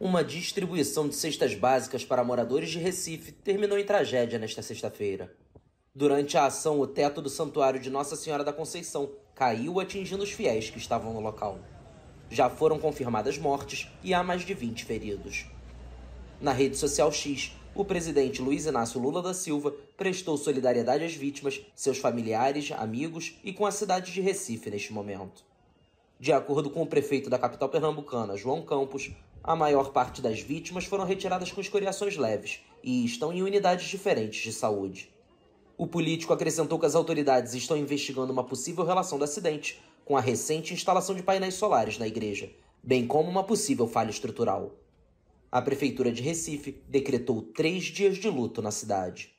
Uma distribuição de cestas básicas para moradores de Recife terminou em tragédia nesta sexta-feira. Durante a ação, o teto do Santuário de Nossa Senhora da Conceição caiu, atingindo os fiéis que estavam no local. Já foram confirmadas mortes e há mais de 20 feridos. Na rede social X, o presidente Luiz Inácio Lula da Silva prestou solidariedade às vítimas, seus familiares, amigos e com a cidade de Recife neste momento. De acordo com o prefeito da capital pernambucana, João Campos, a maior parte das vítimas foram retiradas com escoriações leves e estão em unidades diferentes de saúde. O político acrescentou que as autoridades estão investigando uma possível relação do acidente com a recente instalação de painéis solares na igreja, bem como uma possível falha estrutural. A Prefeitura de Recife decretou três dias de luto na cidade.